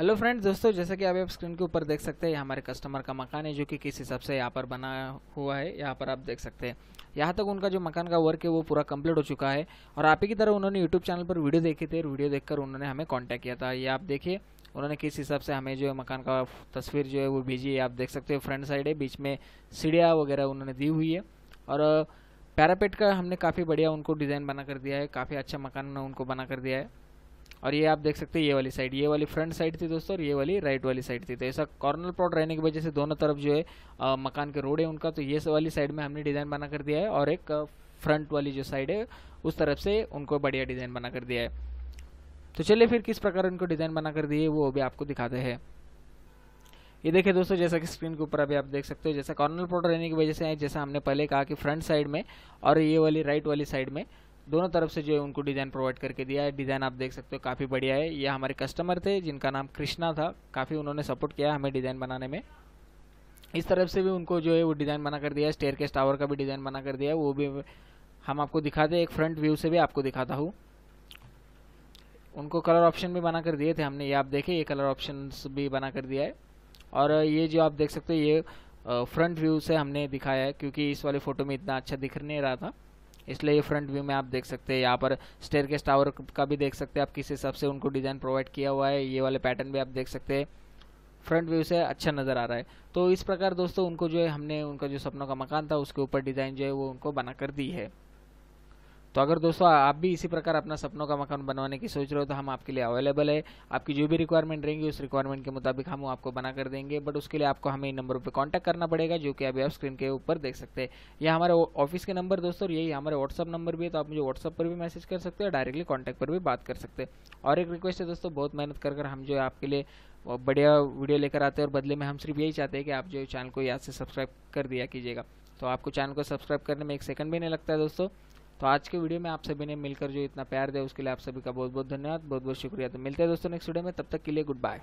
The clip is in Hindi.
हेलो फ्रेंड्स दोस्तों जैसा कि आप स्क्रीन के ऊपर देख सकते हैं हमारे कस्टमर का मकान है जो कि किस हिसाब से यहाँ पर बना हुआ है यहाँ पर आप देख सकते हैं यहाँ तक उनका जो मकान का वर्क है वो पूरा कंप्लीट हो चुका है और आप ही की तरह उन्होंने यूट्यूब चैनल पर वीडियो देखे थे वीडियो देखकर उन्होंने हमें कॉन्टैक्ट किया था ये आप देखिए उन्होंने किस हिसाब से हमें जो है मकान का तस्वीर जो है वो भेजी है आप देख सकते हो फ्रंट साइड है बीच में सीढ़िया वगैरह उन्होंने दी हुई है और पैरापेट uh, का हमने काफ़ी बढ़िया उनको डिज़ाइन बना कर दिया है काफ़ी अच्छा मकान उनको बना कर दिया है और ये आप देख सकते हैं ये वाली साइड ये वाली फ्रंट साइड थी दोस्तों और ये वाली राइट वाली साइड थी तो ऐसा कॉर्नर प्लॉट रहने की वजह से दोनों तरफ जो है आ, मकान के रोड है उनका तो ये वाली साइड में हमने डिज़ाइन बना कर दिया है और एक फ्रंट वाली जो साइड है उस तरफ से उनको बढ़िया डिज़ाइन बना कर दिया है तो चलिए फिर किस प्रकार उनको डिज़ाइन बना कर दिए वो भी आपको दिखाते हैं ये देखिए दोस्तों जैसा कि स्क्रीन के ऊपर अभी आप देख सकते हो जैसा कॉर्नर प्लॉट रहने की वजह से जैसा हमने पहले कहा कि फ्रंट साइड में और ये वाली राइट वाली साइड में दोनों तरफ से जो है उनको डिज़ाइन प्रोवाइड करके दिया है डिज़ाइन आप देख सकते हो काफ़ी बढ़िया है ये हमारे कस्टमर थे जिनका नाम कृष्णा था काफ़ी उन्होंने सपोर्ट किया हमें डिज़ाइन बनाने में इस तरफ से भी उनको जो है वो डिज़ाइन बना कर दिया है स्टेयर केस टावर का भी डिज़ाइन बना कर दिया है वो भी हम आपको दिखाते हैं एक फ्रंट व्यू से भी आपको दिखाता हूँ उनको कलर ऑप्शन भी बना कर दिए थे हमने ये आप देखे ये कलर ऑप्शन भी बना कर दिया है और ये जो आप देख सकते हो ये फ्रंट व्यू से हमने दिखाया है क्योंकि इस वाले फ़ोटो में इतना अच्छा दिख नहीं रहा था इसलिए ये फ्रंट व्यू में आप देख सकते हैं यहाँ पर स्टेयर केस टावर का भी देख सकते हैं आप किस हिसाब से उनको डिज़ाइन प्रोवाइड किया हुआ है ये वाले पैटर्न भी आप देख सकते हैं फ्रंट व्यू से अच्छा नज़र आ रहा है तो इस प्रकार दोस्तों उनको जो है हमने उनका जो सपनों का मकान था उसके ऊपर डिज़ाइन जो है वो उनको बना कर दी है तो अगर दोस्तों आप भी इसी प्रकार अपना सपनों का मकान बनवाने की सोच रहे हो तो हम आपके लिए अवेलेबल है आपकी जो भी रिक्वायरमेंट रहेंगी उस रिक्वायरमेंट के मुताबिक हम आपको बना कर देंगे बट उसके लिए आपको हमें इन नंबर पर कॉन्टैक्ट करना पड़ेगा जो कि अभी आप स्क्रीन के ऊपर देख सकते हैं यह हमारे ऑफिस के नंबर दोस्तों यही हमारे व्हाट्सअप नंबर भी है तो आप मुझे व्हाट्सअप पर भी मैसेज कर सकते हो डायरेक्टली कॉन्टैक्ट पर भी बात कर सकते हैं और एक रिक्वेस्ट है दोस्तों बहुत मेहनत कर कर हम जो है आपके लिए बढ़िया वीडियो लेकर आते हैं और बदले में हम सिर्फ यही चाहते हैं कि आप जो चैनल को याद से सब्सक्राइब कर दिया कीजिएगा तो आपको चैनल को सब्सक्राइब करने में एक सेकंड भी नहीं लगता है दोस्तों तो आज के वीडियो में आप सभी ने मिलकर जो इतना प्यार दिया उसके लिए आप सभी का बहुत बहुत धन्यवाद बहुत बहुत शुक्रिया तो मिलते हैं दोस्तों नेक्स्ट वीडियो में तब तक के लिए गुड बाय